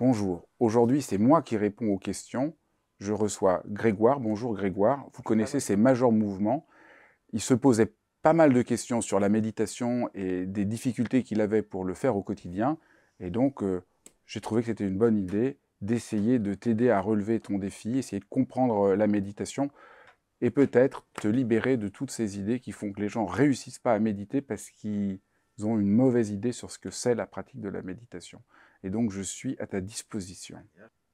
Bonjour, aujourd'hui c'est moi qui réponds aux questions. Je reçois Grégoire. Bonjour Grégoire, vous connaissez ses majeurs mouvements. Il se posait pas mal de questions sur la méditation et des difficultés qu'il avait pour le faire au quotidien. Et donc, euh, j'ai trouvé que c'était une bonne idée d'essayer de t'aider à relever ton défi, essayer de comprendre euh, la méditation et peut-être te libérer de toutes ces idées qui font que les gens ne réussissent pas à méditer parce qu'ils ont une mauvaise idée sur ce que c'est la pratique de la méditation et donc je suis à ta disposition.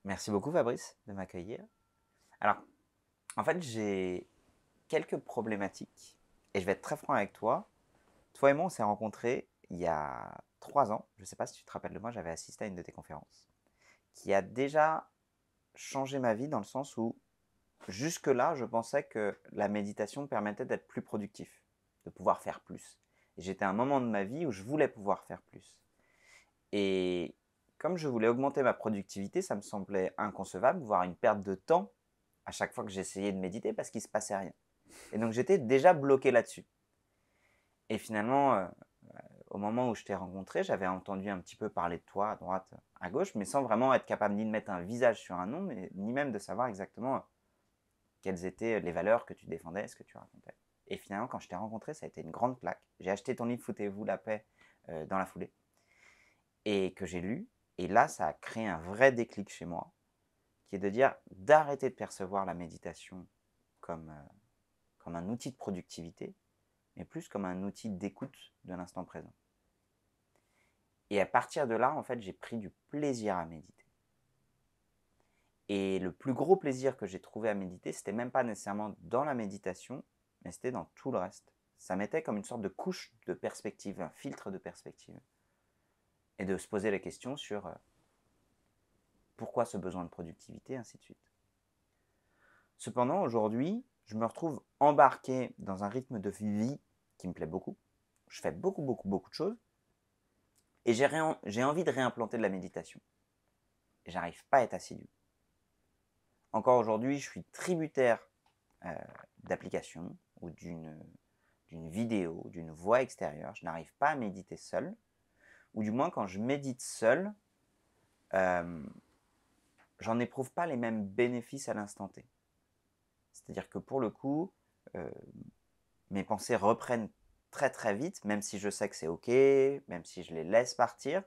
Merci beaucoup Fabrice de m'accueillir. Alors, en fait, j'ai quelques problématiques et je vais être très franc avec toi. Toi et moi, on s'est rencontrés il y a trois ans. Je ne sais pas si tu te rappelles de moi, j'avais assisté à une de tes conférences qui a déjà changé ma vie dans le sens où jusque-là, je pensais que la méditation permettait d'être plus productif, de pouvoir faire plus. j'étais à un moment de ma vie où je voulais pouvoir faire plus. Et comme je voulais augmenter ma productivité, ça me semblait inconcevable, voire une perte de temps à chaque fois que j'essayais de méditer parce qu'il ne se passait rien. Et donc j'étais déjà bloqué là-dessus. Et finalement, euh, euh, au moment où je t'ai rencontré, j'avais entendu un petit peu parler de toi à droite, à gauche, mais sans vraiment être capable ni de mettre un visage sur un nom, ni même de savoir exactement euh, quelles étaient les valeurs que tu défendais, ce que tu racontais. Et finalement, quand je t'ai rencontré, ça a été une grande plaque. J'ai acheté ton livre Foutez-vous la paix dans la foulée, et que j'ai lu, et là, ça a créé un vrai déclic chez moi, qui est de dire d'arrêter de percevoir la méditation comme, euh, comme un outil de productivité, mais plus comme un outil d'écoute de l'instant présent. Et à partir de là, en fait, j'ai pris du plaisir à méditer. Et le plus gros plaisir que j'ai trouvé à méditer, c'était même pas nécessairement dans la méditation, mais c'était dans tout le reste. Ça mettait comme une sorte de couche de perspective, un filtre de perspective et de se poser la question sur euh, pourquoi ce besoin de productivité, ainsi de suite. Cependant, aujourd'hui, je me retrouve embarqué dans un rythme de vie qui me plaît beaucoup. Je fais beaucoup, beaucoup, beaucoup de choses. Et j'ai, envie de réimplanter de la méditation. Je j'arrive pas à être assidu. Encore aujourd'hui, je suis tributaire euh, d'applications ou d'une, d'une vidéo, d'une voix extérieure. Je n'arrive pas à méditer seul ou du moins quand je médite seul, euh, j'en éprouve pas les mêmes bénéfices à l'instant T. C'est-à-dire que pour le coup, euh, mes pensées reprennent très très vite, même si je sais que c'est ok, même si je les laisse partir.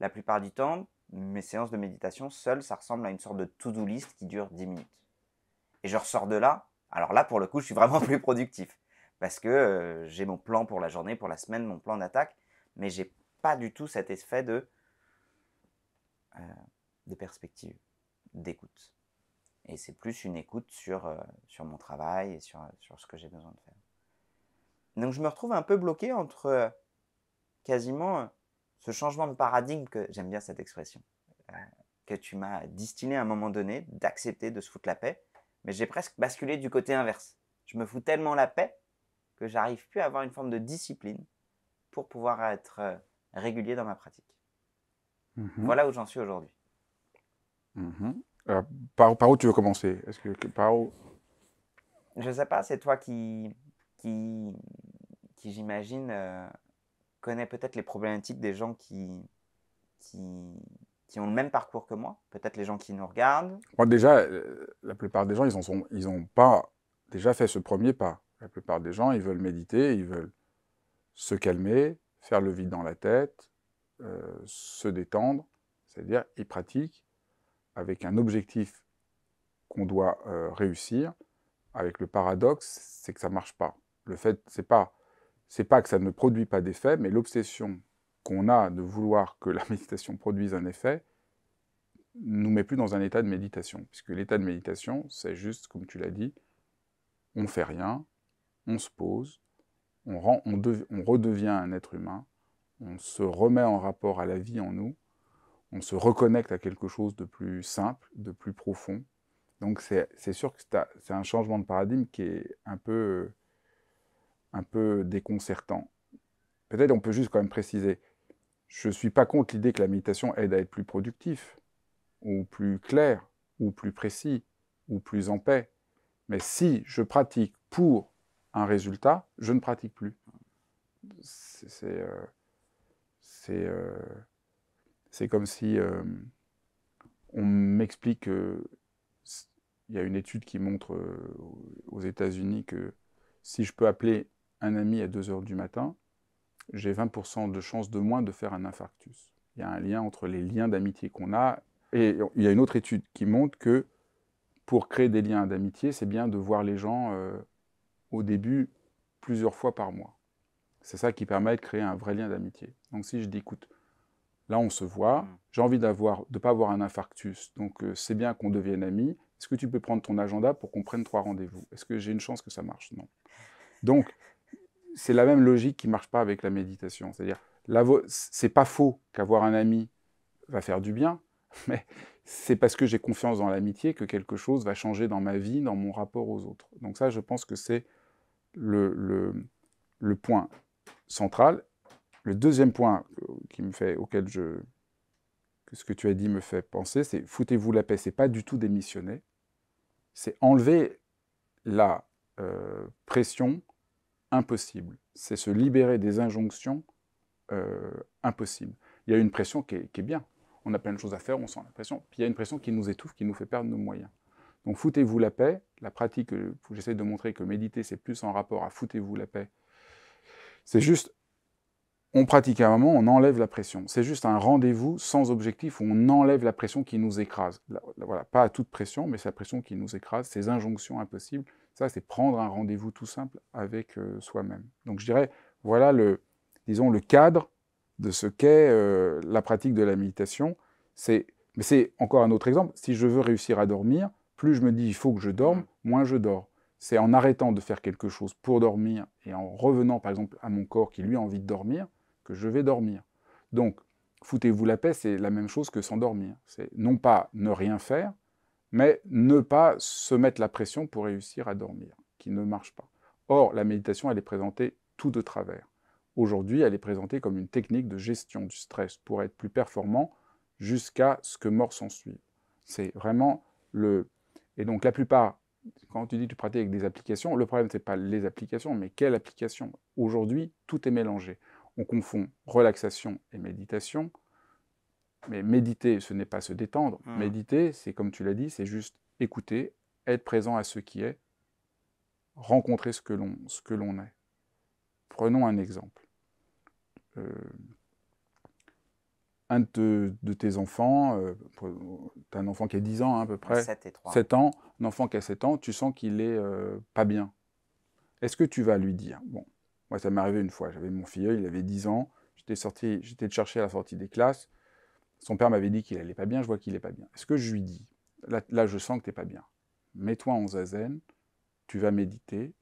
La plupart du temps, mes séances de méditation seules, ça ressemble à une sorte de to-do list qui dure 10 minutes. Et je ressors de là. Alors là, pour le coup, je suis vraiment plus productif parce que euh, j'ai mon plan pour la journée, pour la semaine, mon plan d'attaque, mais j'ai pas du tout cet effet de, euh, de perspective, d'écoute. Et c'est plus une écoute sur, euh, sur mon travail et euh, sur, ce que j'ai besoin de faire. Donc je me retrouve un peu bloqué entre euh, quasiment ce changement de paradigme que j'aime bien cette expression que tu m'as distillé à un moment donné, d'accepter de se foutre la paix, mais j'ai presque basculé du côté inverse. Je me fous tellement la paix que j'arrive plus à avoir une forme de discipline pour pouvoir être régulier dans ma pratique. Mhm. Voilà où j'en suis aujourd'hui. Mhm. Euh, par, où tu veux commencer Est-ce que, par où Je sais pas, c'est toi qui, qui, qui j'imagine, euh, connaît peut-être les problématiques des gens qui, qui, qui ont le même parcours que moi, peut-être les gens qui nous regardent. Moi, déjà, euh, la plupart des gens, ils n'ont ils ont pas déjà fait ce premier pas. La plupart des gens, ils veulent méditer, ils veulent se calmer, faire le vide dans la tête, euh, se détendre, c'est-à-dire il pratique avec un objectif qu'on doit euh, réussir. Avec le paradoxe, c'est que ça marche pas. Le fait, c'est pas, c'est pas que ça ne produit pas d'effet, mais l'obsession qu'on a de vouloir que la méditation produise un effet nous met plus dans un état de méditation, puisque l'état de méditation, c'est juste, comme tu l'as dit, on ne fait rien, on se pose, on, redevient un être humain, on se remet en rapport à la vie en nous, on se reconnecte à quelque chose de plus simple, de plus profond. Donc c'est sûr que c'est un changement de paradigme qui est un peu, un peu déconcertant. Peut-être on peut juste quand même préciser, je ne suis pas contre l'idée que la méditation aide à être plus productif, ou plus clair, ou plus précis, ou plus en paix. Mais si je pratique pour un résultat, je ne pratique plus. C'est c'est euh, euh comme si euh, on m'explique qu'il y a une étude qui montre euh, aux États-Unis que si je peux appeler un ami à 2 heures du matin, j'ai 20% de chances de moins de faire un infarctus. Il y a un lien entre les liens d'amitié qu'on a. Et il y a une autre étude qui montre que pour créer des liens d'amitié, c'est bien de voir les gens au début plusieurs fois par mois. C'est ça qui permet de créer un vrai lien d'amitié. Donc si je dis, écoute, là on se voit, mm. j'ai envie d'avoir, de pas avoir un infarctus, donc euh, c'est bien qu'on devienne amis, est-ce que tu peux prendre ton agenda pour qu'on prenne trois rendez-vous Est-ce que j'ai une chance que ça marche Non. Donc, c'est la même logique qui marche pas avec la méditation. C'est-à-dire, c'est pas faux qu'avoir un ami va faire du bien, mais c'est parce que j'ai confiance dans l'amitié que quelque chose va changer dans ma vie, dans mon rapport aux autres. Donc ça, je pense que c'est le, le, point central. Le deuxième point euh, qui me fait, auquel je, ce que tu as dit me fait penser, c'est foutez-vous la paix. C'est pas du tout démissionner. C'est enlever la euh, pression impossible. C'est se libérer des injonctions euh, impossibles. Il y a une pression qui est, qui est bien. On a plein de choses à faire, on sent la pression. Puis il y a une pression qui nous étouffe, qui nous fait perdre nos moyens. Donc foutez-vous la paix, la pratique j'essaie de montrer que méditer, c'est plus en rapport à foutez-vous la paix. C'est juste, on pratique un moment, on enlève la pression. C'est juste un rendez-vous sans objectif où on enlève la pression qui nous écrase. Voilà, pas à toute pression, mais c'est la pression qui nous écrase, ces injonctions impossibles. Ça, c'est prendre un rendez-vous tout simple avec euh, soi-même. Donc je dirais, voilà le, disons, le cadre de ce qu'est euh, la pratique de la méditation. mais c'est encore un autre exemple. Si je veux réussir à dormir, plus je me dis il faut que je dorme, moins je dors. C'est en arrêtant de faire quelque chose pour dormir et en revenant par exemple à mon corps qui lui a envie de dormir que je vais dormir. Donc, foutez-vous la paix, c'est la même chose que s'endormir. C'est non pas ne rien faire, mais ne pas se mettre la pression pour réussir à dormir, qui ne marche pas. Or, la méditation, elle est présentée tout de travers. Aujourd'hui, elle est présentée comme une technique de gestion du stress pour être plus performant jusqu'à ce que mort s'ensuive. C'est vraiment le, et donc la plupart, quand tu dis que tu pratiques avec des applications, le problème, ce n'est pas les applications, mais quelle application Aujourd'hui, tout est mélangé. On confond relaxation et méditation. Mais méditer, ce n'est pas se détendre. Mmh. Méditer, c'est comme tu l'as dit, c'est juste écouter, être présent à ce qui est, rencontrer ce que l'on est. Prenons un exemple. Euh, de, tes enfants, euh, t'as un enfant qui a 10 ans hein, à peu près, 7, ans, un enfant qui a 7 ans, tu sens qu'il est euh, pas bien. Est-ce que tu vas lui dire Bon, moi ça m'est arrivé une fois, j'avais mon filleul, il avait 10 ans, j'étais sorti, j'étais chercher à la sortie des classes, son père m'avait dit qu'il allait pas bien, je vois qu'il est pas bien. Est-ce que je lui dis là, là, je sens que t'es pas bien. Mets-toi en zazen, tu vas méditer,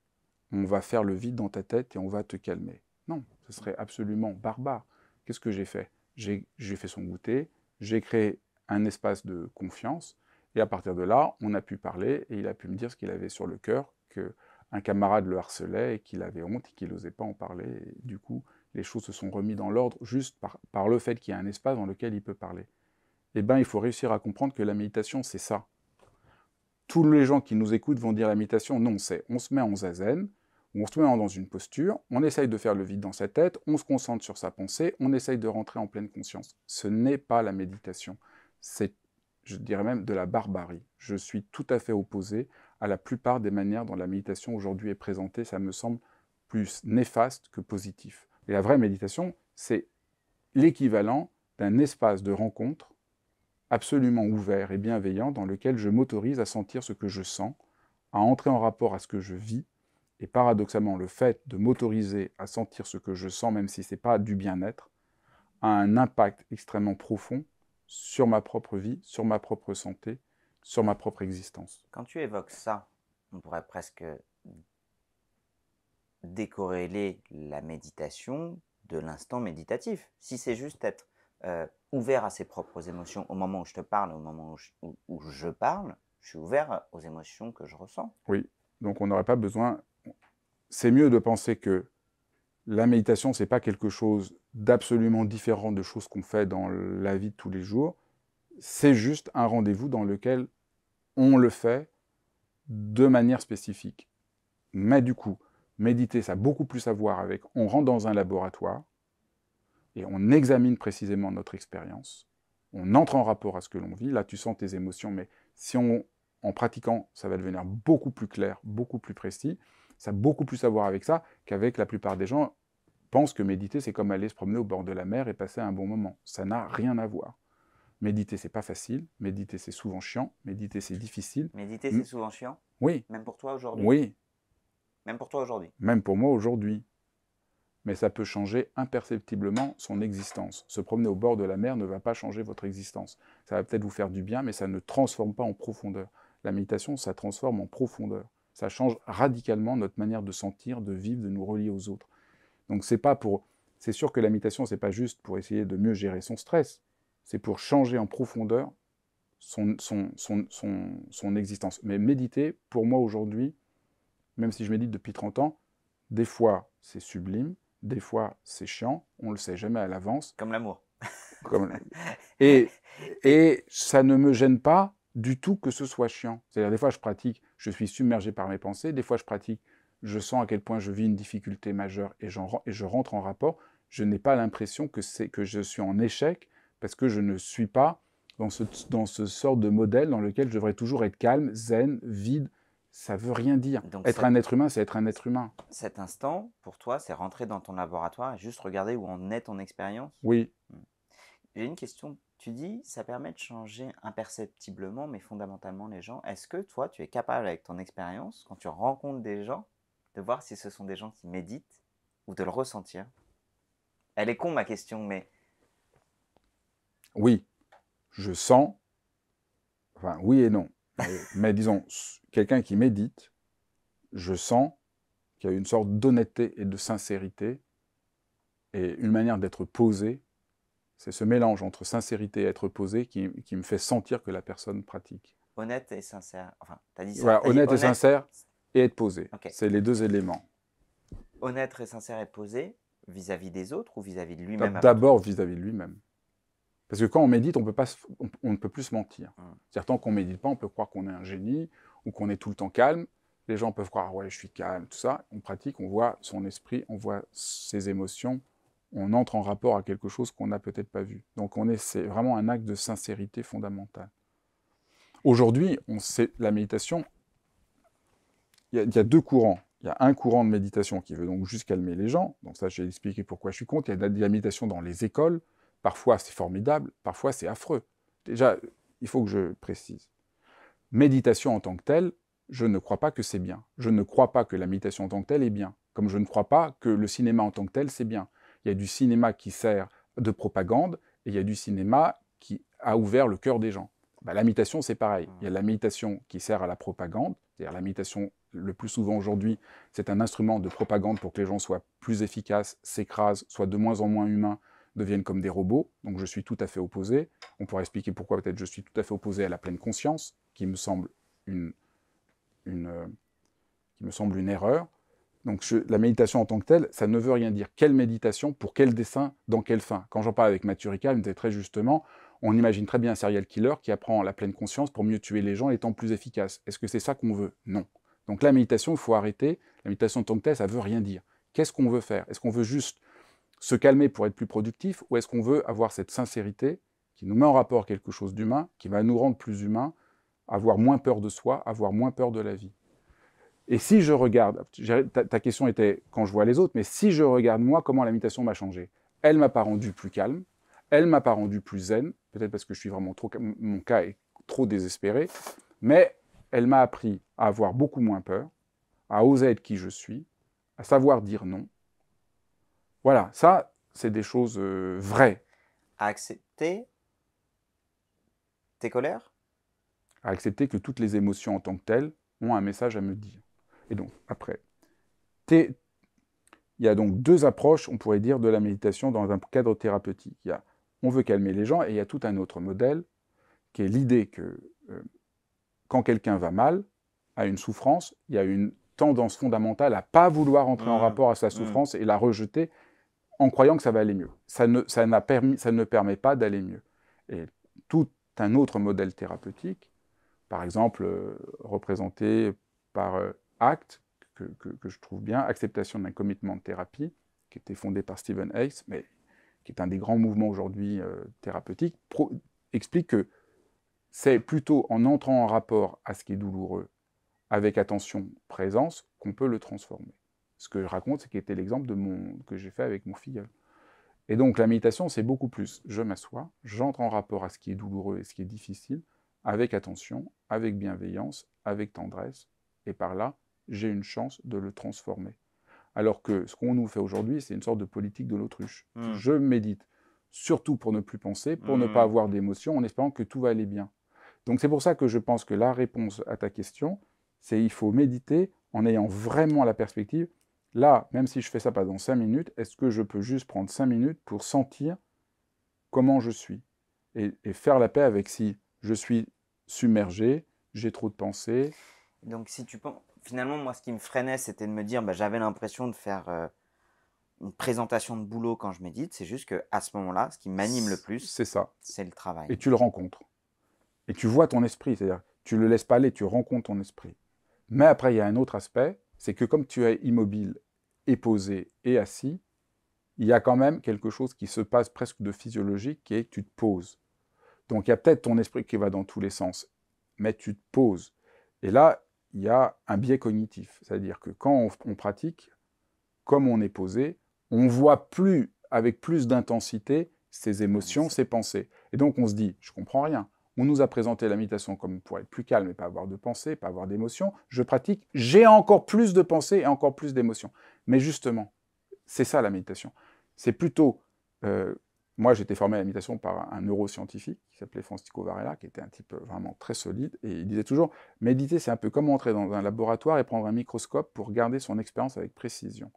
on va faire le vide dans ta tête et on va te calmer. Non, ce serait absolument barbare. Qu'est-ce que j'ai fait j'ai fait son goûter, j'ai créé un espace de confiance, et à partir de là, on a pu parler, et il a pu me dire ce qu'il avait sur le cœur, qu'un camarade le harcelait, qu'il avait honte, et qu'il n'osait pas en parler, du coup, les choses se sont remises dans l'ordre juste par, le fait qu'il y a un espace dans lequel il peut parler. Eh bien, il faut réussir à comprendre que la méditation, c'est ça. Tous les gens qui nous écoutent vont dire la méditation, non, c'est on se met en zazen, on se met dans une posture, on essaye de faire le vide dans sa tête, on se concentre sur sa pensée, on essaye de rentrer en pleine conscience. Ce n'est pas la méditation, c'est, je dirais même, de la barbarie. Je suis tout à fait opposé à la plupart des manières dont la méditation aujourd'hui est présentée, ça me semble plus néfaste que positif. Et la vraie méditation, c'est l'équivalent d'un espace de rencontre absolument ouvert et bienveillant dans lequel je m'autorise à sentir ce que je sens, à entrer en rapport à ce que je vis et paradoxalement, le fait de m'autoriser à sentir ce que je sens, même si ce n'est pas du bien-être, a un impact extrêmement profond sur ma propre vie, sur ma propre santé, sur ma propre existence. Quand tu évoques ça, on pourrait presque décorréler la méditation de l'instant méditatif. Si c'est juste être euh, ouvert à ses propres émotions au moment où je te parle, au moment où je, où je parle, je suis ouvert aux émotions que je ressens. Oui, donc on n'aurait pas besoin c'est mieux de penser que la méditation, n'est pas quelque chose d'absolument différent de choses qu'on fait dans la vie de tous les jours. C'est juste un rendez-vous dans lequel on le fait de manière spécifique. Mais du coup, méditer, ça a beaucoup plus à voir avec on rentre dans un laboratoire et on examine précisément notre expérience. On entre en rapport à ce que l'on vit. Là, tu sens tes émotions, mais si on, en pratiquant, ça va devenir beaucoup plus clair, beaucoup plus précis. Ça a beaucoup plus à voir avec ça qu'avec la plupart des gens pensent que méditer, c'est comme aller se promener au bord de la mer et passer un bon moment. Ça n'a rien à voir. Méditer, c'est pas facile. Méditer, c'est souvent chiant. Méditer, c'est difficile. Méditer, c'est souvent chiant Oui. Même pour toi aujourd'hui Oui. Même pour toi aujourd'hui Même pour moi aujourd'hui. Mais ça peut changer imperceptiblement son existence. Se promener au bord de la mer ne va pas changer votre existence. Ça va peut-être vous faire du bien, mais ça ne transforme pas en profondeur. La méditation, ça transforme en profondeur. Ça change radicalement notre manière de sentir, de vivre, de nous relier aux autres. Donc c'est pas pour c'est sûr que la méditation c'est pas juste pour essayer de mieux gérer son stress, c'est pour changer en profondeur son, son, existence. Mais méditer, pour moi aujourd'hui, même si je médite depuis 30 ans, des fois c'est sublime, des fois c'est chiant, on le sait jamais à l'avance. Comme l'amour. Et, et ça ne me gêne pas du tout que ce soit chiant. C'est-à-dire, des fois, je pratique, je suis submergé par mes pensées, des fois, je pratique, je sens à quel point je vis une difficulté majeure et, je rentre en rapport. Je n'ai pas l'impression que, que je suis en échec parce que je ne suis pas dans ce, dans sort de modèle dans lequel je devrais toujours être calme, zen, vide. Ça veut rien dire. être un être humain, c'est être un être humain. Cet instant, pour toi, c'est rentrer dans ton laboratoire et juste regarder où en est ton expérience Oui. Hmm. J'ai une question tu dis, ça permet de changer imperceptiblement, mais fondamentalement les gens. Est-ce que toi, tu es capable avec ton expérience, quand tu rencontres des gens, de voir si ce sont des gens qui méditent ou de le ressentir Elle est con ma question, mais... Oui, je sens. Enfin, oui et non. mais disons, quelqu'un qui médite, je sens qu'il y a une sorte d'honnêteté et de sincérité et une manière d'être posé c'est ce mélange entre sincérité et être posé qui, me fait sentir que la personne pratique. Honnête et sincère. Enfin, as dit ça. Voilà, honnête et sincère et être posé. C'est les deux éléments. Honnête et sincère et posé vis-à-vis des autres ou vis-à-vis de lui-même D'abord vis-à-vis de lui-même. Parce que quand on médite, on, ne peut plus se mentir. Hmm. Certains, quand qu'on ne médite pas, on peut croire qu'on est un génie ou qu'on est tout le temps calme. Les gens peuvent croire, ouais, je suis calme, tout ça. On pratique, on voit son esprit, on voit ses émotions, on entre en rapport à quelque chose qu'on n'a peut-être pas vu. Donc on est, c'est vraiment un acte de sincérité fondamentale. Aujourd'hui, on sait la méditation. Il y, y, a deux courants. Il y a un courant de méditation qui veut donc juste calmer les gens. Donc ça, j'ai expliqué pourquoi je suis contre. Il y a de la méditation dans les écoles. Parfois, c'est formidable. Parfois, c'est affreux. Déjà, il faut que je précise. Méditation en tant que telle, je ne crois pas que c'est bien. Je ne crois pas que la méditation en tant que telle est bien. Comme je ne crois pas que le cinéma en tant que tel, c'est bien. Il y a du cinéma qui sert de propagande et il y a du cinéma qui a ouvert le cœur des gens. Bah, la méditation, c'est pareil. Il y a la méditation qui sert à la propagande, c'est-à-dire méditation, le plus souvent aujourd'hui, c'est un instrument de propagande pour que les gens soient plus efficaces, s'écrasent, soient de moins en moins humains, deviennent comme des robots. Donc je suis tout à fait opposé. On pourra expliquer pourquoi peut-être je suis tout à fait opposé à la pleine conscience, qui me semble euh, qui me semble une erreur. Donc la méditation en tant que telle, ça ne veut rien dire. Quelle méditation, pour quel dessin, dans quelle fin Quand j'en parle avec Ricard, il me disait très justement, on imagine très bien un serial killer qui apprend la pleine conscience pour mieux tuer les gens étant plus efficace. Est-ce que c'est ça qu'on veut Non. Donc la méditation, il faut arrêter. La méditation en tant que telle, ça ne veut rien dire. Qu'est-ce qu'on veut faire Est-ce qu'on veut juste se calmer pour être plus productif ou est-ce qu'on veut avoir cette sincérité qui nous met en rapport quelque chose d'humain, qui va nous rendre plus humains, avoir moins peur de soi, avoir moins peur de la vie et si je regarde, ta, question était quand je vois les autres, mais si je regarde moi comment la méditation m'a changé, elle m'a pas rendu plus calme, elle m'a pas rendu plus zen, peut-être parce que je suis vraiment trop, mon cas est trop désespéré, mais elle m'a appris à avoir beaucoup moins peur, à oser être qui je suis, à savoir dire non. Voilà, ça, c'est des choses euh, vraies. À accepter tes colères À accepter que toutes les émotions en tant que telles ont un message à me dire. Et donc, après, il y a donc deux approches, on pourrait dire, de la méditation dans un cadre thérapeutique. Il y a on veut calmer les gens et il y a tout un autre modèle qui est l'idée que euh, quand quelqu'un va mal, a une souffrance, il y a une tendance fondamentale à pas vouloir entrer en rapport à sa souffrance et la rejeter en croyant que ça va aller mieux. Ça ne, ça permis, ça ne permet pas d'aller mieux. Et tout un autre modèle thérapeutique, par exemple euh, représenté par euh, acte que, je trouve bien, Acceptation d'un commitment de thérapie, qui était fondé par Stephen Hayes, mais qui est un des grands mouvements aujourd'hui euh, thérapeutiques, explique que c'est plutôt en entrant en rapport à ce qui est douloureux, avec attention, présence, qu'on peut le transformer. Ce que je raconte, c'est qui était l'exemple de mon que j'ai fait avec mon filleul. Et donc la méditation, c'est beaucoup plus. Je m'assois, j'entre en rapport à ce qui est douloureux et ce qui est difficile, avec attention, avec bienveillance, avec tendresse, et par là, j'ai une chance de le transformer. Alors que ce qu'on nous fait aujourd'hui, c'est une sorte de politique de l'autruche. Hmm. Je médite, surtout pour ne plus penser, pour ne hmm. pas avoir d'émotions, en espérant que tout va aller bien. Donc c'est pour ça que je pense que la réponse à ta question, c'est il faut méditer en ayant vraiment la perspective. Là, même si je fais ça pas dans cinq minutes, est-ce que je peux juste prendre cinq minutes pour sentir comment je suis et, et faire la paix avec si je suis submergé, j'ai trop de pensées. Donc si tu penses, finalement, moi, ce qui me freinait, c'était de me dire, bah, j'avais l'impression de faire euh, une présentation de boulot quand je médite. C'est juste que à ce moment-là, ce qui m'anime le plus, c'est ça, c'est le travail. Et tu le rencontres. Et tu vois ton esprit, c'est-à-dire, tu le laisses pas aller, tu rencontres ton esprit. Mais après, il y a un autre aspect, c'est que comme tu es immobile et posé et assis, il y a quand même quelque chose qui se passe presque de physiologique, qui est tu te poses. Donc il y a peut-être ton esprit qui va dans tous les sens, mais tu te poses. Et là, il y a un biais cognitif. C'est-à-dire que quand on, pratique, comme on est posé, on voit plus, avec plus d'intensité, ses émotions, ses pensées. Et donc on se dit, je comprends rien. On nous a présenté la méditation comme pour être plus calme et pas avoir de pensées, pas avoir d'émotions. Je pratique, j'ai encore plus de pensées et encore plus d'émotions. Mais justement, c'est ça la méditation. C'est plutôt euh, moi, j'étais formé à l'imitation par un neuroscientifique qui s'appelait Francisco Varela, qui était un type euh, vraiment très solide, et il disait toujours méditer, c'est un peu comme entrer dans un laboratoire et prendre un microscope pour regarder son expérience avec précision.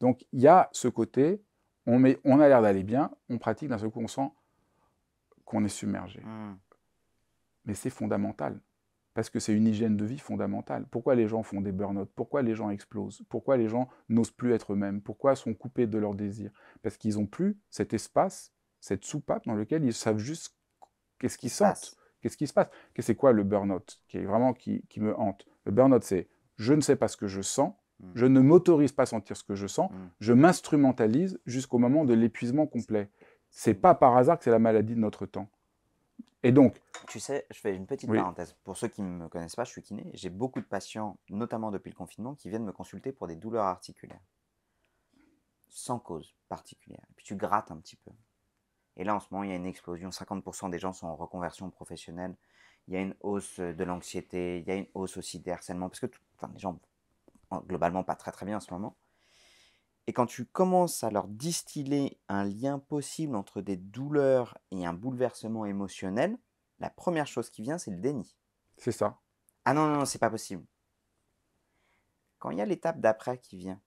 Donc, il y a ce côté, on, on a l'air d'aller bien, on pratique, d'un seul coup, on sent qu'on est submergé. Hmm. Mais c'est fondamental, parce que c'est une hygiène de vie fondamentale. Pourquoi les gens font des burn-out Pourquoi les gens explosent Pourquoi les gens n'osent plus être eux-mêmes Pourquoi sont coupés de leurs désirs Parce qu'ils n'ont plus cet espace cette soupape dans laquelle ils savent juste qu'est-ce qu'ils sentent, qu'est-ce qui se passe, que c'est quoi le burn-out qui est vraiment qui, me hante. Le burn-out, c'est je ne sais pas ce que je sens, hmm. je ne m'autorise pas à sentir ce que je sens, hmm. je m'instrumentalise jusqu'au moment de l'épuisement complet. C'est pas par hasard que c'est la maladie de notre temps. Et donc. Tu sais, je fais une petite parenthèse. Pour ceux qui ne me connaissent pas, je suis kiné. J'ai beaucoup de patients, notamment depuis le confinement, qui viennent me consulter pour des douleurs articulaires. Sans cause particulière. Et puis tu grattes un petit peu. Et là, en ce moment, il y a une explosion. 50% des gens sont en reconversion professionnelle. Il y a une hausse de l'anxiété. Il y a une hausse aussi des harcèlements. Parce que tout, enfin, les gens, globalement, pas très très bien en ce moment. Et quand tu commences à leur distiller un lien possible entre des douleurs et un bouleversement émotionnel, la première chose qui vient, c'est le déni. C'est ça. Ah non, non, non, c'est pas possible. Quand il y a l'étape d'après qui vient,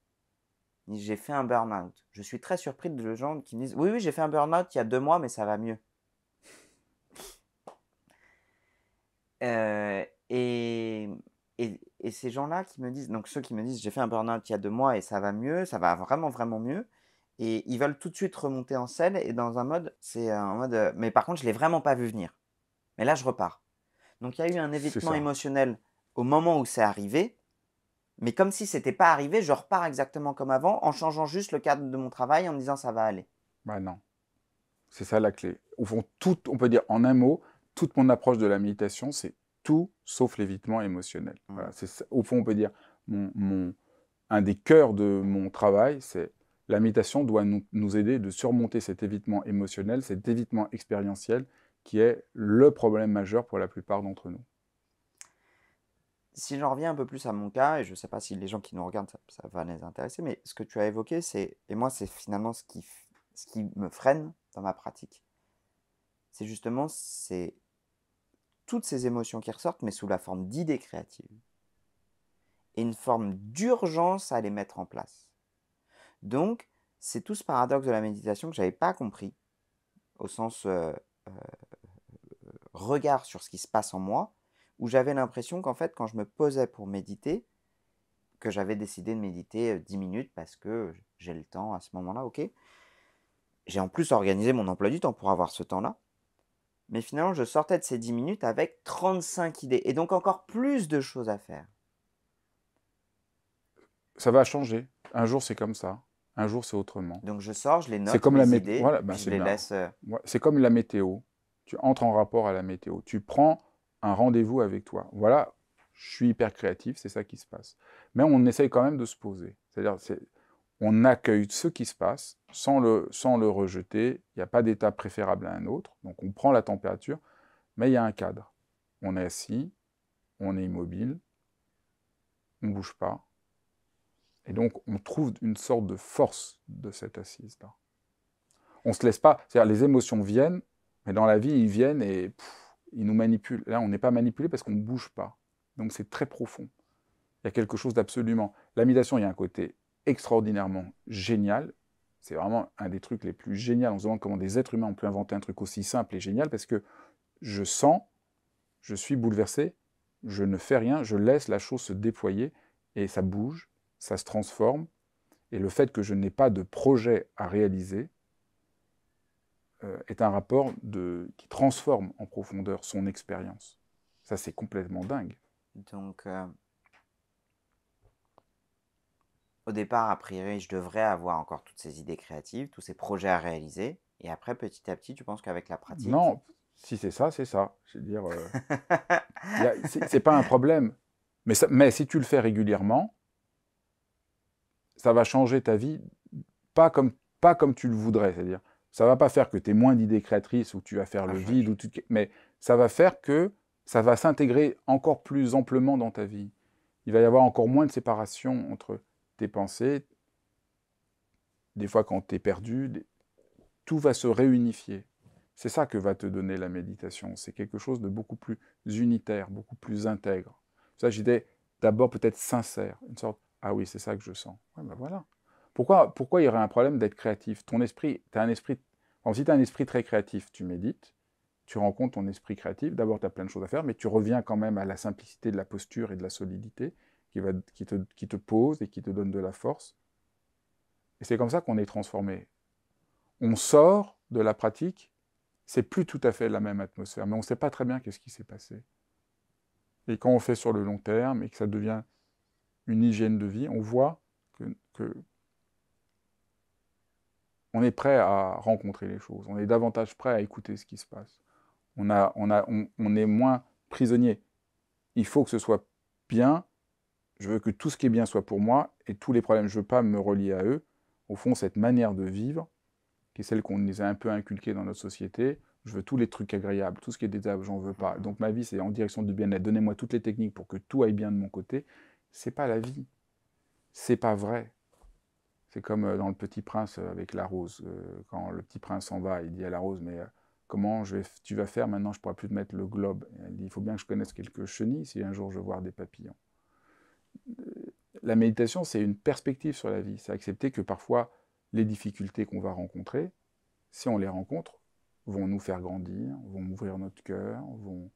j'ai fait un burn-out. Je suis très surpris de gens qui me disent Oui, oui, j'ai fait un burn-out il y a deux mois, mais ça va mieux. Euh, et, ces gens-là qui me disent, donc ceux qui me disent J'ai fait un burn-out il y a deux mois et ça va mieux, ça va vraiment, vraiment mieux. Et ils veulent tout de suite remonter en scène et dans un mode C'est un mode euh, Mais par contre, je l'ai vraiment pas vu venir. Mais là, je repars. Donc il y a eu un évitement émotionnel au moment où c'est arrivé mais comme si c'était pas arrivé, je repars exactement comme avant en changeant juste le cadre de mon travail en me disant ça va aller. Bah non. C'est ça la clé. Au fond, tout, on peut dire en un mot, toute mon approche de la méditation, c'est tout sauf l'évitement émotionnel. c'est, au fond, on peut dire, mon, un des cœurs de mon travail, c'est la méditation doit nous aider de surmonter cet évitement émotionnel, cet évitement expérientiel qui est le problème majeur pour la plupart d'entre nous si j'en reviens un peu plus à mon cas, et je ne sais pas si les gens qui nous regardent, ça, va les intéresser, mais ce que tu as évoqué, c'est, et moi, c'est finalement ce qui, ce qui me freine dans ma pratique. C'est justement c'est toutes ces émotions qui ressortent, mais sous la forme d'idées créatives. Et une forme d'urgence à les mettre en place. Donc, c'est tout ce paradoxe de la méditation que j'avais pas compris, au sens euh, euh, euh, regard sur ce qui se passe en moi, où j'avais l'impression qu'en fait, quand je me posais pour méditer, que j'avais décidé de méditer 10 euh, minutes parce que j'ai le temps à ce moment-là, ok. J'ai en plus organisé mon emploi du temps pour avoir ce temps-là. Mais finalement, je sortais de ces 10 minutes avec 35 idées et donc encore plus de choses à faire. Ça va changer. Un jour, c'est comme ça. Un jour, c'est autrement. Donc je sors, je les note, comme la idées, bah, je les laisse. Euh, c'est comme la météo. Tu entres en rapport à la météo. Tu prends un rendez-vous avec toi. Voilà, je suis hyper créatif, c'est ça qui se passe. Mais on essaye quand même de se poser. C'est-à-dire, on accueille ce qui se passe sans le, sans le rejeter. Il n'y a pas d'état préférable à un autre. Donc on prend la température, mais il y a un cadre. On est assis, on est immobile, on ne bouge pas. Et donc on trouve une sorte de force de cette assise-là. On ne se laisse pas, c'est-à-dire les émotions viennent, mais dans la vie, ils viennent et il nous manipule. Là, on n'est pas manipulé parce qu'on ne bouge pas. Donc c'est très profond. Il y a quelque chose d'absolument... La il y a un côté extraordinairement génial. C'est vraiment un des trucs les plus géniaux. On se demande comment des êtres humains ont pu inventer un truc aussi simple et génial parce que je sens, je suis bouleversé, je ne fais rien, je laisse la chose se déployer et ça bouge, ça se transforme. Et le fait que je n'ai pas de projet à réaliser, euh, est un rapport de, qui transforme en profondeur son expérience. Ça, c'est complètement dingue. Donc, euh, au départ, a priori, je devrais avoir encore toutes ces idées créatives, tous ces projets à réaliser. Et après, petit à petit, tu penses qu'avec la pratique. Non, si c'est ça, c'est ça. Je veux dire, euh, c'est pas un problème. Mais, mais si tu le fais régulièrement, ça va changer ta vie, pas comme, pas comme tu le voudrais. C'est-à-dire, ça va pas faire que tu es moins d'idées créatrices ou tu vas faire ah, le vide, ou mais ça va faire que ça va s'intégrer encore plus amplement dans ta vie. Il va y avoir encore moins de séparation entre tes pensées, des fois quand tu es perdu, tout va se réunifier. C'est ça que va te donner la méditation. C'est quelque chose de beaucoup plus unitaire, beaucoup plus intègre. Ça, j'étais d'abord peut-être sincère, une sorte ah oui, c'est ça que je sens. Ouais, bah voilà. Pourquoi, il y aurait un problème d'être créatif Ton esprit, tu un esprit. si tu as un esprit très créatif, tu médites, tu rencontres ton esprit créatif. D'abord, tu as plein de choses à faire, mais tu reviens quand même à la simplicité de la posture et de la solidité qui, va, qui, te, pose et qui te donne de la force. Et c'est comme ça qu'on est transformé. On sort de la pratique, c'est plus tout à fait la même atmosphère, mais on ne sait pas très bien qu'est-ce qui s'est passé. Et quand on fait sur le long terme et que ça devient une hygiène de vie, on voit que, que, on est prêt à rencontrer les choses, on est davantage prêt à écouter ce qui se passe. On, a, on, a, on, est moins prisonnier. Il faut que ce soit bien, je veux que tout ce qui est bien soit pour moi, et tous les problèmes, je ne veux pas me relier à eux. Au fond, cette manière de vivre, qui est celle qu'on nous a un peu inculquée dans notre société, je veux tous les trucs agréables, tout ce qui est désagréable, j'en veux pas. Donc ma vie, c'est en direction du bien-être. Donnez-moi toutes les techniques pour que tout aille bien de mon côté. C'est pas la vie. C'est pas vrai. C'est comme euh, dans Le Petit Prince euh, avec la rose. Euh, quand le petit prince s'en va, il dit à la rose, mais comment je vais, tu vas faire maintenant, je ne pourrai plus te mettre le globe. elle dit, il faut bien que je connaisse quelques chenilles si un jour je vois des papillons. La méditation, c'est une perspective sur la vie. C'est accepter que parfois, les difficultés qu'on va rencontrer, si on les rencontre, vont nous faire grandir, vont ouvrir notre cœur, vont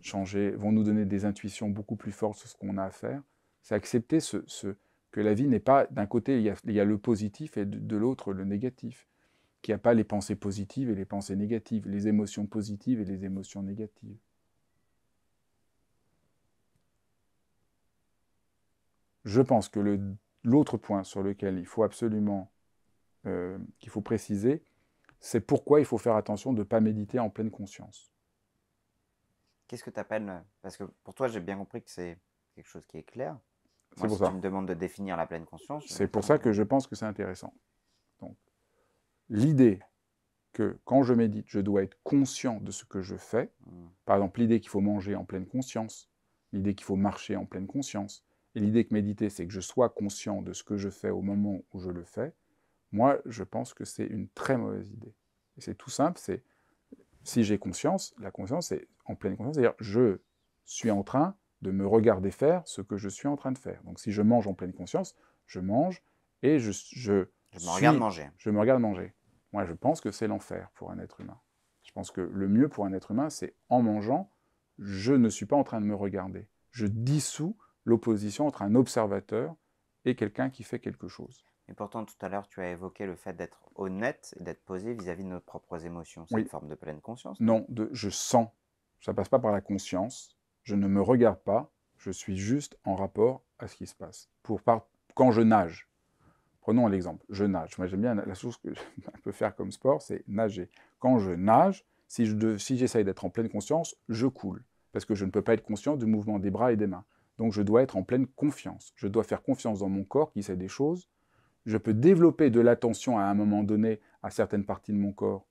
changer, vont nous donner des intuitions beaucoup plus fortes sur ce qu'on a à faire. C'est accepter ce, ce, que la vie n'est pas, d'un côté, il y, a, le positif et de, l'autre, le négatif, qu'il n'y a pas les pensées positives et les pensées négatives, les émotions positives et les émotions négatives. Je pense que l'autre point sur lequel il faut absolument, euh, qu'il faut préciser, c'est pourquoi il faut faire attention de ne pas méditer en pleine conscience. Qu'est-ce que tu appelles euh, Parce que pour toi, j'ai bien compris que c'est quelque chose qui est clair. C'est pour si ça. Tu me demandes de définir la pleine conscience. C'est pour ça que je pense que c'est intéressant. Donc, l'idée que quand je médite, je dois être conscient de ce que je fais. Hmm. Par exemple, l'idée qu'il faut manger en pleine conscience, l'idée qu'il faut marcher en pleine conscience, et l'idée que méditer, c'est que je sois conscient de ce que je fais au moment où je le fais. Moi, je pense que c'est une très mauvaise idée. Et c'est tout simple, c'est si j'ai conscience, la conscience, c'est en pleine conscience, c'est-à-dire je suis en train de me regarder faire ce que je suis en train de faire. Donc si je mange en pleine conscience, je mange et je... Je, je me regarde manger. Je me regarde manger. Moi, je pense que c'est l'enfer pour un être humain. Je pense que le mieux pour un être humain, c'est en mangeant, je ne suis pas en train de me regarder. Je dissous l'opposition entre un observateur et quelqu'un qui fait quelque chose. Et pourtant, tout à l'heure, tu as évoqué le fait d'être honnête, d'être posé vis-à-vis de nos propres émotions. C'est une forme de pleine conscience. Non, de, je sens. Ça passe pas par la conscience, je ne me regarde pas, je suis juste en rapport à ce qui se passe. Pour Quand je nage, prenons l'exemple, je nage. Moi, j'aime bien la chose que je peux faire comme sport, c'est nager. Quand je nage, si j'essaye si d'être en pleine conscience, je coule, parce que je ne peux pas être conscient du mouvement des bras et des mains. Donc, je dois être en pleine confiance. Je dois faire confiance dans mon corps qui sait des choses. Je peux développer de l'attention à un moment donné à certaines parties de mon corps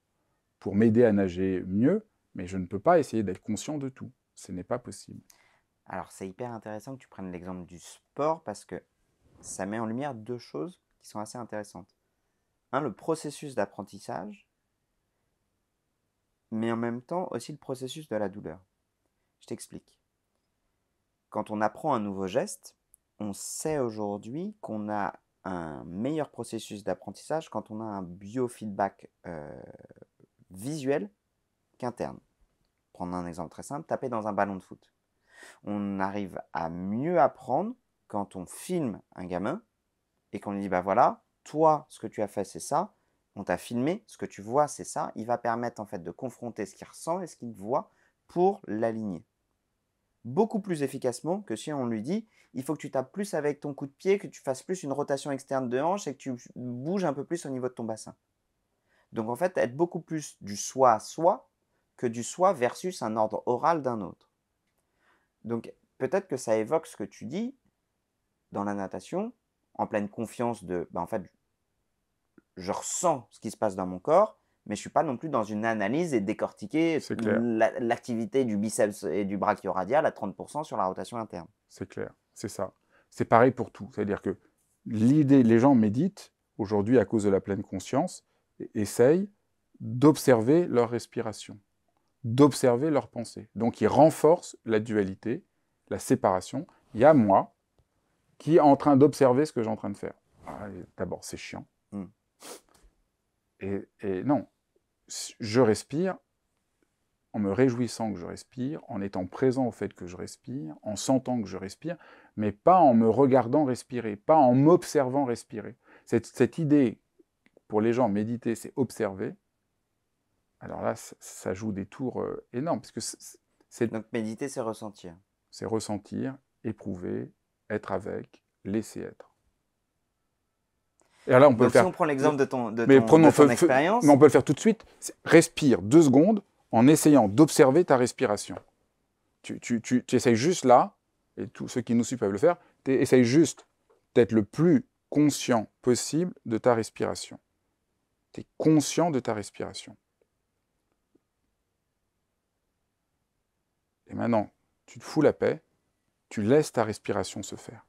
pour m'aider à nager mieux, mais je ne peux pas essayer d'être conscient de tout. Ce n'est pas possible. Alors c'est hyper intéressant que tu prennes l'exemple du sport parce que ça met en lumière deux choses qui sont assez intéressantes. Un, le processus d'apprentissage, mais en même temps aussi le processus de la douleur. Je t'explique. Quand on apprend un nouveau geste, on sait aujourd'hui qu'on a un meilleur processus d'apprentissage quand on a un biofeedback euh, visuel qu'interne prendre un exemple très simple, taper dans un ballon de foot. On arrive à mieux apprendre quand on filme un gamin et qu'on lui dit, bah voilà, toi, ce que tu as fait, c'est ça, on t'a filmé, ce que tu vois, c'est ça, il va permettre en fait de confronter ce qu'il ressent et ce qu'il voit pour l'aligner. Beaucoup plus efficacement que si on lui dit, il faut que tu tapes plus avec ton coup de pied, que tu fasses plus une rotation externe de hanche et que tu bouges un peu plus au niveau de ton bassin. Donc en fait, être beaucoup plus du soi à soi que du soi versus un ordre oral d'un autre. Donc peut-être que ça évoque ce que tu dis dans la natation, en pleine confiance de, bah, en fait, je ressens ce qui se passe dans mon corps, mais je suis pas non plus dans une analyse et décortiquer l'activité du biceps et du radial à 30% sur la rotation interne. C'est clair, c'est ça. C'est pareil pour tout. C'est-à-dire que l'idée, les gens méditent aujourd'hui à cause de la pleine conscience, essayent d'observer leur respiration d'observer leurs pensées. Donc il renforce la dualité, la séparation. Il y a moi qui est en train d'observer ce que j'ai en train de faire. Ah, d'abord, c'est chiant. Hmm. Et, non, je respire en me réjouissant que je respire, en étant présent au fait que je respire, en sentant que je respire, mais pas en me regardant respirer, pas en m'observant respirer. cette idée, pour les gens, méditer, c'est observer alors là, ça joue des tours euh, énormes. Parce que c'est, Donc méditer, c'est ressentir. C'est ressentir, éprouver, être avec, laisser être. Et là, on peut faire. Si on prend l'exemple de ton, mais expérience. Mais on peut le faire tout de suite. Respire deux secondes en essayant d'observer ta respiration. Tu, tu, essayes juste là, et tous ceux qui nous suivent peuvent le faire, tu essayes juste d'être le plus conscient possible de ta respiration. Tu es conscient de ta respiration. maintenant, tu te fous la paix, tu laisses ta respiration se faire.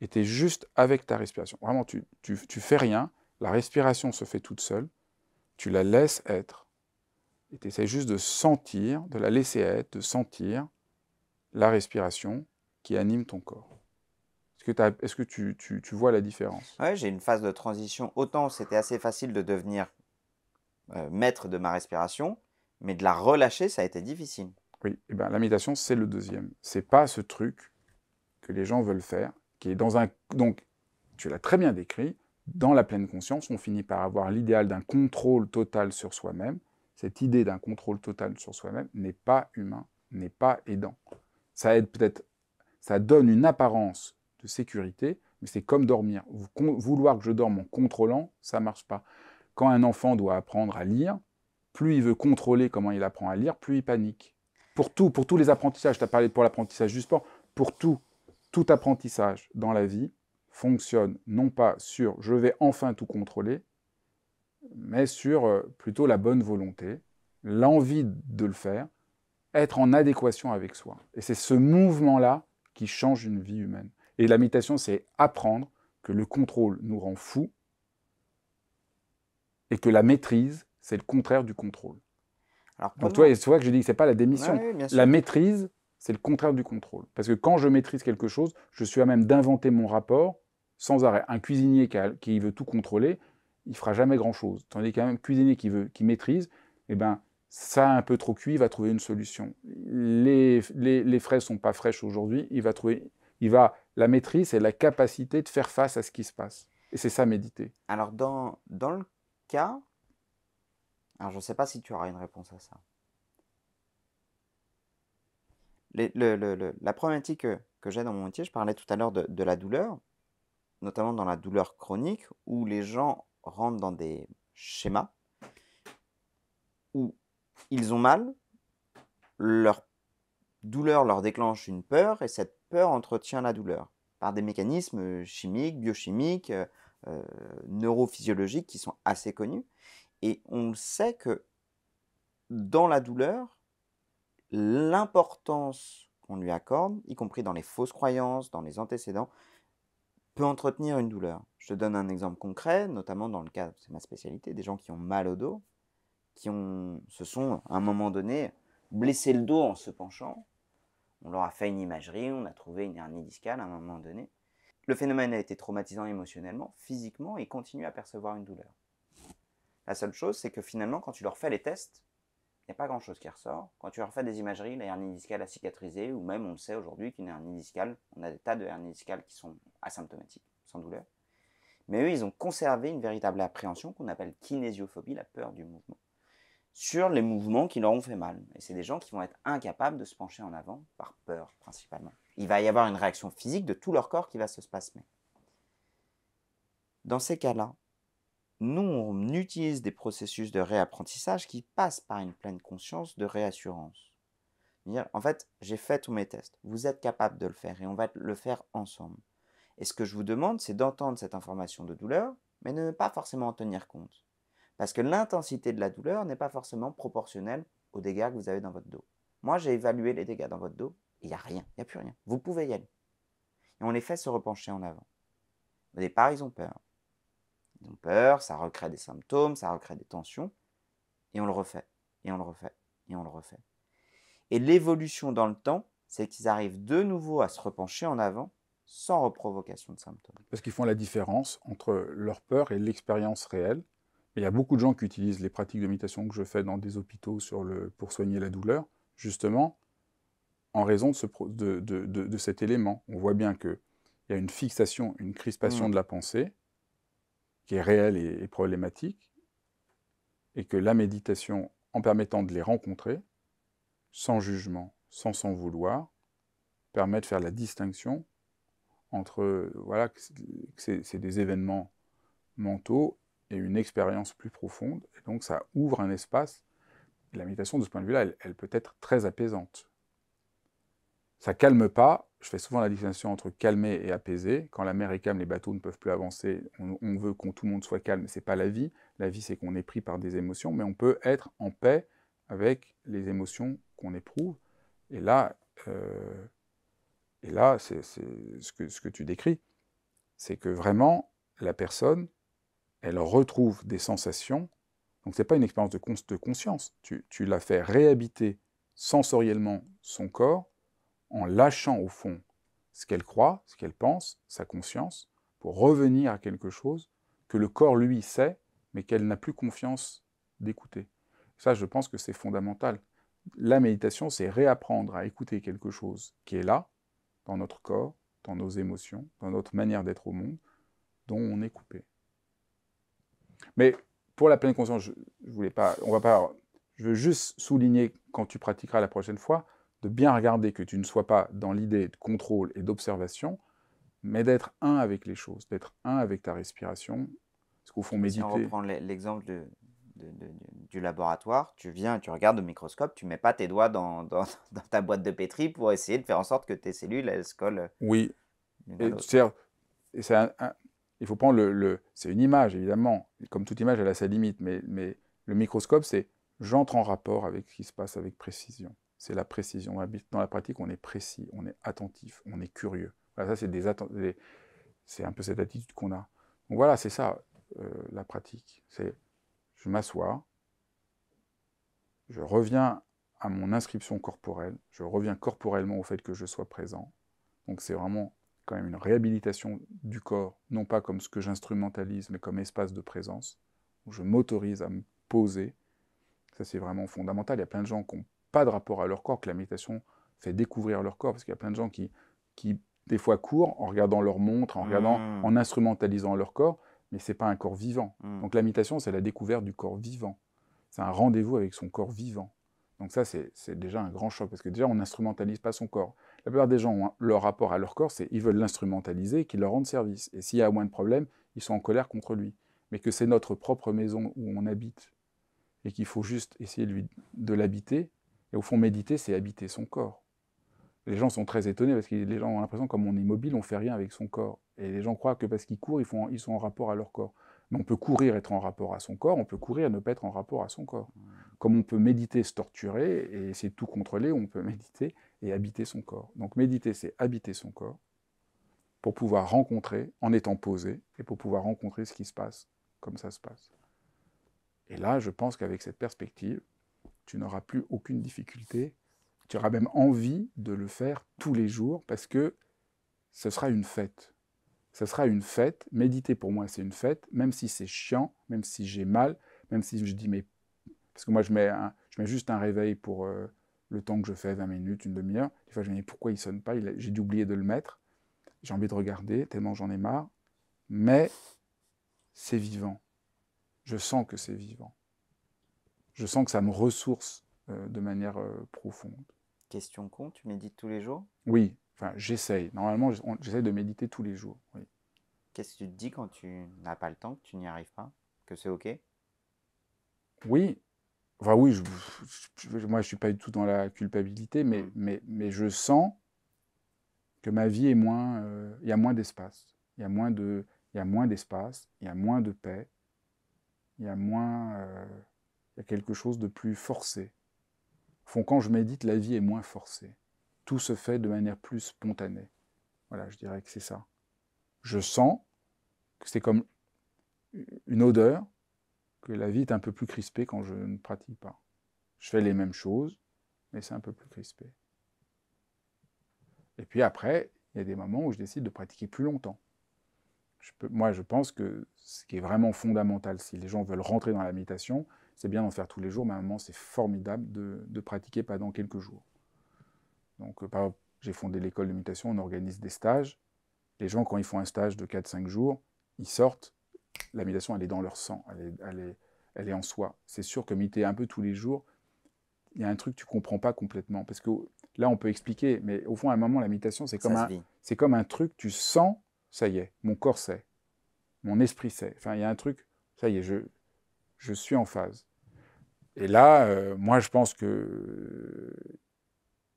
Et tu es juste avec ta respiration. Vraiment, tu, tu, fais rien, la respiration se fait toute seule, tu la laisses être. Et tu essaies juste de sentir, de la laisser être, de sentir la respiration qui anime ton corps. Est-ce que, tu, vois la différence Oui, j'ai une phase de transition. Autant c'était assez facile de devenir euh, maître de ma respiration, mais de la relâcher, ça a été difficile. Oui, eh ben, la méditation, c'est le deuxième. C'est pas ce truc que les gens veulent faire, qui est dans un... Donc, tu l'as très bien décrit, dans la pleine conscience, on finit par avoir l'idéal d'un contrôle total sur soi-même. Cette idée d'un contrôle total sur soi-même n'est pas humain, n'est pas aidant. Ça aide peut-être, ça donne une apparence de sécurité, mais c'est comme dormir. Vouloir que je dorme en contrôlant, ça ne marche pas. Quand un enfant doit apprendre à lire, plus il veut contrôler comment il apprend à lire, plus il panique pour tout, pour tous les apprentissages, tu as parlé pour l'apprentissage du sport, pour tout, tout apprentissage dans la vie fonctionne non pas sur je vais enfin tout contrôler, mais sur euh, plutôt la bonne volonté, l'envie de le faire, être en adéquation avec soi. Et c'est ce mouvement-là qui change une vie humaine. Et la méditation, c'est apprendre que le contrôle nous rend fous et que la maîtrise, c'est le contraire du contrôle. Donc, toi, c'est vrai que je dis que ce n'est pas la démission. la maîtrise, c'est le contraire du contrôle. Parce que quand je maîtrise quelque chose, je suis à même d'inventer mon rapport sans arrêt. Un cuisinier qui, veut tout contrôler, il fera jamais grand-chose. Tandis qu'un cuisinier qui, veut, qui maîtrise, eh ben, ça un peu trop cuit, il va trouver une solution. Les, les, les fraises sont pas fraîches aujourd'hui, il va trouver, il va, la maîtrise, c'est la capacité de faire face à ce qui se passe. Et c'est ça méditer. Alors dans, dans le cas alors je ne sais pas si tu auras une réponse à ça. la problématique que, que j'ai dans mon métier, je parlais tout à l'heure de, la douleur, notamment dans la douleur chronique, où les gens rentrent dans des schémas où ils ont mal, leur douleur leur déclenche une peur, et cette peur entretient la douleur par des mécanismes chimiques, biochimiques, euh, euh, neurophysiologiques qui sont assez connus. Et on sait que dans la douleur, l'importance qu'on lui accorde, y compris dans les fausses croyances, dans les antécédents, peut entretenir une douleur. Je te donne un exemple concret, notamment dans le cas, c'est ma spécialité, des gens qui ont mal au dos, qui ont, se sont à un moment donné blessé le dos en se penchant. On leur a fait une imagerie, on a trouvé une hernie discale à un moment donné. Le phénomène a été traumatisant émotionnellement, physiquement, et continue à percevoir une douleur. La seule chose, c'est que finalement, quand tu leur fais les tests, il n'y a pas grand-chose qui ressort. Quand tu leur fais des imageries, la hernie discale a cicatrisé, ou même on le sait aujourd'hui qu'une hernie discale, on a des tas de hernies discales qui sont asymptomatiques, sans douleur. Mais eux, ils ont conservé une véritable appréhension qu'on appelle kinésiophobie, la peur du mouvement, sur les mouvements qui leur ont fait mal. Et c'est des gens qui vont être incapables de se pencher en avant, par peur principalement. Il va y avoir une réaction physique de tout leur corps qui va se spasmer. Dans ces cas-là, nous, on utilise des processus de réapprentissage qui passent par une pleine conscience de réassurance. en fait, j'ai fait tous mes tests, vous êtes capable de le faire et on va le faire ensemble. Et ce que je vous demande, c'est d'entendre cette information de douleur, mais ne pas forcément en tenir compte. Parce que l'intensité de la douleur n'est pas forcément proportionnelle aux dégâts que vous avez dans votre dos. Moi, j'ai évalué les dégâts dans votre dos, il n'y a rien, il n'y a plus rien. Vous pouvez y aller. Et on les fait se repencher en avant. Au départ, ils ont peur ont peur, ça recrée des symptômes, ça recrée des tensions, et on le refait, et on le refait, et on le refait. Et l'évolution dans le temps, c'est qu'ils arrivent de nouveau à se repencher en avant sans reprovocation de symptômes. Parce qu'ils font la différence entre leur peur et l'expérience réelle. il y a beaucoup de gens qui utilisent les pratiques de méditation que je fais dans des hôpitaux sur le, pour soigner la douleur, justement en raison de, ce, de, cet élément. On voit bien qu'il y a une fixation, une crispation mmh. de la pensée, qui est réelle et, problématique, et que la méditation, en permettant de les rencontrer, sans jugement, sans s'en vouloir, permet de faire la distinction entre voilà que c'est des événements mentaux et une expérience plus profonde. Et donc ça ouvre un espace. La méditation, de ce point de vue-là, elle, peut être très apaisante. Ça calme pas. Je fais souvent la distinction entre calmer et apaiser. Quand la mer est calme, les bateaux ne peuvent plus avancer. On, veut qu'on tout le monde soit calme. C'est pas la vie. La vie, c'est qu'on est pris par des émotions, mais on peut être en paix avec les émotions qu'on éprouve. Et là, euh, et là, c'est ce que, ce que tu décris, c'est que vraiment la personne, elle retrouve des sensations. Donc ce n'est pas une expérience de, conscience. Tu, tu la fais réhabiter sensoriellement son corps en lâchant au fond ce qu'elle croit, ce qu'elle pense, sa conscience, pour revenir à quelque chose que le corps, lui, sait, mais qu'elle n'a plus confiance d'écouter. Ça, je pense que c'est fondamental. La méditation, c'est réapprendre à écouter quelque chose qui est là, dans notre corps, dans nos émotions, dans notre manière d'être au monde, dont on est coupé. Mais pour la pleine conscience, je, ne voulais pas, on va pas, je veux juste souligner quand tu pratiqueras la prochaine fois, de bien regarder que tu ne sois pas dans l'idée de contrôle et d'observation, mais d'être un avec les choses, d'être un avec ta respiration. Ce qu'au fond, méditer. Si on reprend l'exemple du laboratoire, tu viens, tu regardes au microscope, tu mets pas tes doigts dans, ta boîte de pétri pour essayer de faire en sorte que tes cellules, elles se collent. Oui. Et, il faut prendre le, c'est une image évidemment, comme toute image elle a sa limite, mais le microscope c'est j'entre en rapport avec ce qui se passe avec précision c'est la précision. Dans la pratique, on est précis, on est attentif, on est curieux. ça, c'est des, c'est un peu cette attitude qu'on a. Donc voilà, c'est ça euh, la pratique. C'est je m'assois, je reviens à mon inscription corporelle, je reviens corporellement au fait que je sois présent. Donc c'est vraiment quand même une réhabilitation du corps, non pas comme ce que j'instrumentalise, mais comme espace de présence, où je m'autorise à me poser. Ça, c'est vraiment fondamental. Il y a plein de gens qui ont pas de rapport à leur corps, que la méditation fait découvrir leur corps, parce qu'il y a plein de gens qui, qui des fois courent en regardant leur montre, en regardant, mmh. en instrumentalisant leur corps, mais c'est pas un corps vivant. Mmh. Donc la méditation, c'est la découverte du corps vivant. C'est un rendez-vous avec son corps vivant. Donc ça, c'est déjà un grand choc, parce que déjà, on n'instrumentalise pas son corps. La plupart des gens, ont leur rapport à leur corps, c'est ils veulent l'instrumentaliser qu'il leur rende service. Et s'il y a moins de problèmes, ils sont en colère contre lui. Mais que c'est notre propre maison où on habite et qu'il faut juste essayer de l'habiter, et au fond, méditer, c'est habiter son corps. Les gens sont très étonnés parce que les gens ont l'impression, que comme on est mobile, on ne fait rien avec son corps. Et les gens croient que parce qu'ils courent, ils, ils sont en rapport à leur corps. Mais on peut courir être en rapport à son corps, on peut courir ne pas être en rapport à son corps. Comme on peut méditer, se torturer et essayer tout contrôler, on peut méditer et habiter son corps. Donc méditer, c'est habiter son corps pour pouvoir rencontrer en étant posé et pour pouvoir rencontrer ce qui se passe comme ça se passe. Et là, je pense qu'avec cette perspective, tu n'auras plus aucune difficulté. Tu auras même envie de le faire tous les jours parce que ce sera une fête. Ce sera une fête. Méditer pour moi, c'est une fête, même si c'est chiant, même si j'ai mal, même si je dis mais... Parce que moi, je mets, je mets juste un réveil pour euh, le temps que je fais, 20 minutes, une demi-heure. Des fois, je me dis pourquoi il sonne pas, j'ai dû oublier de le mettre. J'ai envie de regarder, tellement j'en ai marre. Mais c'est vivant. Je sens que c'est vivant je sens que ça me ressource euh, de manière euh, profonde. Question con, tu médites tous les jours Oui, enfin j'essaye. Normalement, j'essaye de méditer tous les jours. Qu'est-ce que tu te dis quand tu n'as pas le temps, que tu n'y arrives pas, que c'est OK Oui. Enfin oui, je, moi je ne suis pas du tout dans la culpabilité, mais, mm. mais, mais je sens que ma vie est moins... Euh, il y a moins d'espace. Il y a moins de... Il y a moins d'espace, il y a moins de paix, il y a moins... Il y a quelque chose de plus forcé. quand je médite, la vie est moins forcée. Tout se fait de manière plus spontanée. Voilà, je dirais que c'est ça. Je sens que c'est comme une odeur, que la vie est un peu plus crispée quand je ne pratique pas. Je fais les mêmes choses, mais c'est un peu plus crispé. Et puis après, il y a des moments où je décide de pratiquer plus longtemps. moi, je pense que ce qui est vraiment fondamental, si les gens veulent rentrer dans la méditation, c'est bien d'en faire tous les jours, mais à un moment, c'est formidable de, de, pratiquer pendant quelques jours. Donc, euh, par exemple, j'ai fondé l'école de mutation, on organise des stages. Les gens, quand ils font un stage de 4-5 jours, ils sortent, la mutation, elle est dans leur sang, elle est, en soi. C'est sûr que muter un peu tous les jours, il y a un truc que tu ne comprends pas complètement. Parce que là, on peut expliquer, mais au fond, à un moment, la mutation, c'est comme, un, comme un truc, tu sens, ça y est, mon corps sait, mon esprit sait. Enfin, il y a un truc, ça y est, je, je suis en phase. Et là, euh, moi, je pense que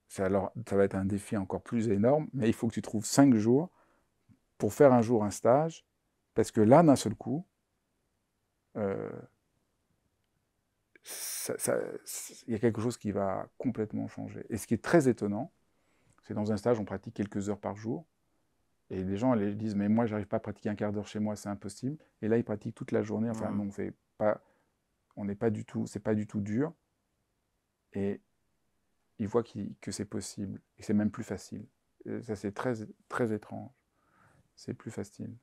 ça, alors, ça va être un défi encore plus énorme, mais il faut que tu trouves cinq jours pour faire un jour un stage, parce que là, d'un seul coup, euh, il y a quelque chose qui va complètement changer. Et ce qui est très étonnant, c'est dans un stage, on pratique quelques heures par jour. Et les gens ils disent, mais moi, j'arrive pas à pratiquer un quart d'heure chez moi, c'est impossible. Et là, ils pratiquent toute la journée. Enfin, non, on fait pas on n'est pas du tout, c'est pas du tout dur, et il voit que c'est possible, et c'est même plus facile. ça, c'est très, très étrange. C'est plus facile.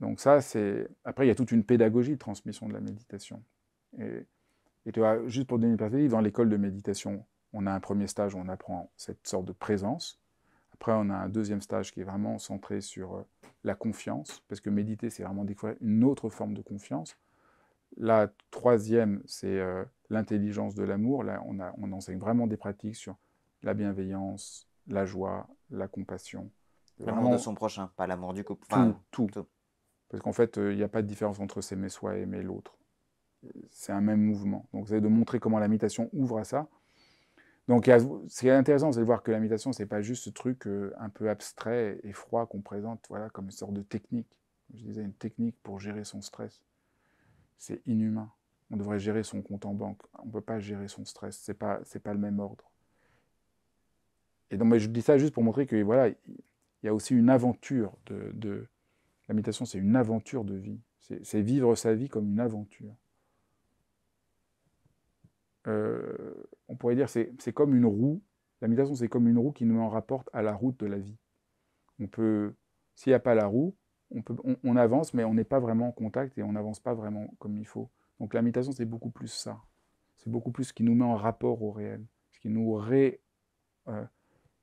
Donc ça, c'est... Après, il y a toute une pédagogie de transmission de la méditation. Et, et tu vois, juste pour donner une perspective, dans l'école de méditation, on a un premier stage où on apprend cette sorte de présence. Après, on a un deuxième stage qui est vraiment centré sur euh, la confiance, parce que méditer, c'est vraiment découvrir une autre forme de confiance. La troisième, c'est euh, l'intelligence de l'amour. Là, on, enseigne vraiment des pratiques sur la bienveillance, la joie, la compassion. L'amour de son prochain, pas l'amour du couple. tout, tout, Parce qu'en fait, euh, il n'y a pas de différence entre s'aimer soi et aimer l'autre. C'est un même mouvement. Donc, c'est de montrer comment la ouvre à ça. Donc, c'est intéressant, c'est de voir que la méditation, c'est pas juste ce truc euh, un peu abstrait et froid qu'on présente, voilà, comme une sorte de technique. Je disais, une technique pour gérer son stress c'est inhumain. On devrait gérer son compte en banque. On ne peut pas gérer son stress. Ce n'est pas, le même ordre. Et donc, je dis ça juste pour montrer que voilà, il y a aussi une aventure de, la méditation, c'est une aventure de vie. C'est vivre sa vie comme une aventure. Euh, on pourrait dire c'est c'est comme une roue. La méditation, c'est comme une roue qui nous en rapporte à la route de la vie. On peut, s'il n'y a pas la roue, on, peut, on, avance, mais on n'est pas vraiment en contact et on n'avance pas vraiment comme il faut. Donc la méditation, c'est beaucoup plus ça. C'est beaucoup plus ce qui nous met en rapport au réel, ce qui nous, euh,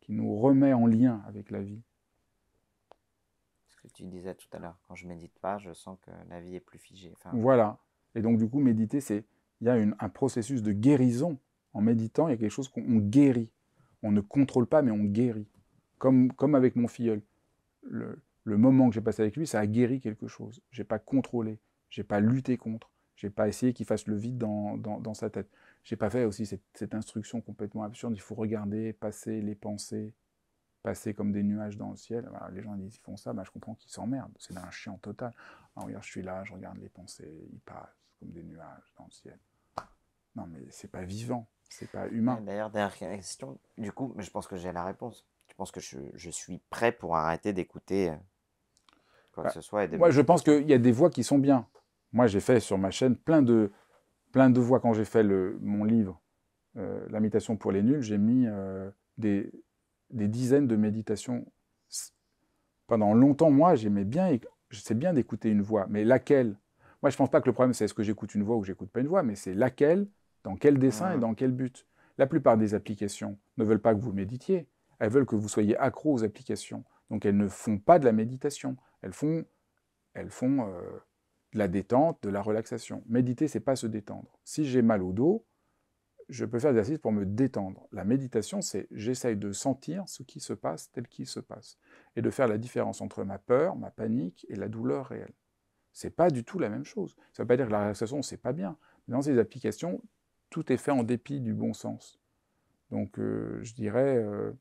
qui nous remet en lien avec la vie. Ce que tu disais tout à l'heure, quand je médite pas, je sens que la vie est plus figée. Voilà. Et donc du coup, méditer, c'est il y a un processus de guérison. En méditant, il y a quelque chose qu'on guérit. On ne contrôle pas, mais on guérit. Comme, comme avec mon filleul. Le, le moment que j'ai passé avec lui, ça a guéri quelque chose. J'ai pas contrôlé, j'ai pas lutté contre, j'ai pas essayé qu'il fasse le vide dans, dans, sa tête. J'ai pas fait aussi cette, instruction complètement absurde. Il faut regarder, passer les pensées, passer comme des nuages dans le ciel. les gens disent ils font ça, bah, je comprends qu'ils s'emmerdent. C'est un chien total. Ah, je suis là, je regarde les pensées, ils passent comme des nuages dans le ciel. Non, mais c'est pas vivant, c'est pas humain. D'ailleurs, dernière question. Du coup, je pense que j'ai la réponse. Je pense que je, je suis prêt pour arrêter d'écouter euh, bah, moi, je pense qu'il y a des voix qui sont bien. Moi, j'ai fait sur ma chaîne plein de, plein de voix. Quand j'ai fait mon livre, euh, pour les nuls, j'ai mis euh, des, des, dizaines de méditations. Pendant longtemps, moi, j'aimais bien, c'est bien d'écouter une voix, mais laquelle Moi, je ne pense pas que le problème, c'est est-ce que j'écoute une voix ou j'écoute pas une voix, mais c'est laquelle, dans quel dessin et dans quel but. La plupart des applications ne veulent pas que vous méditiez, elles veulent que vous soyez accro aux applications. Donc elles ne font pas de la méditation, elles font, elles font euh, de la détente, de la relaxation. Méditer, c'est pas se détendre. Si j'ai mal au dos, je peux faire des exercices pour me détendre. La méditation, c'est j'essaye de sentir ce qui se passe tel qu'il se passe et de faire la différence entre ma peur, ma panique et la douleur réelle. C'est pas du tout la même chose. Ça ne veut pas dire que la relaxation, c'est pas bien. Dans ces applications, tout est fait en dépit du bon sens. Donc, euh, je dirais, euh,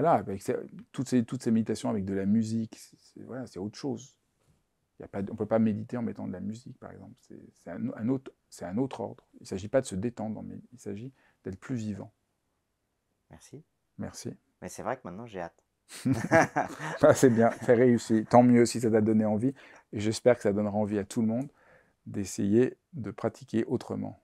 voilà, avec toutes, ces, toutes ces méditations avec de la musique, c'est autre chose. on ne peut pas méditer en mettant de la musique, par exemple. C'est un, un, autre, ordre. Il ne s'agit pas de se détendre, mais il s'agit d'être plus vivant. Merci. Merci. Mais c'est vrai que maintenant, j'ai hâte. Ah, c'est bien, c'est réussi. Tant mieux si ça t'a donné envie. Et j'espère que ça donnera envie à tout le monde d'essayer de pratiquer autrement.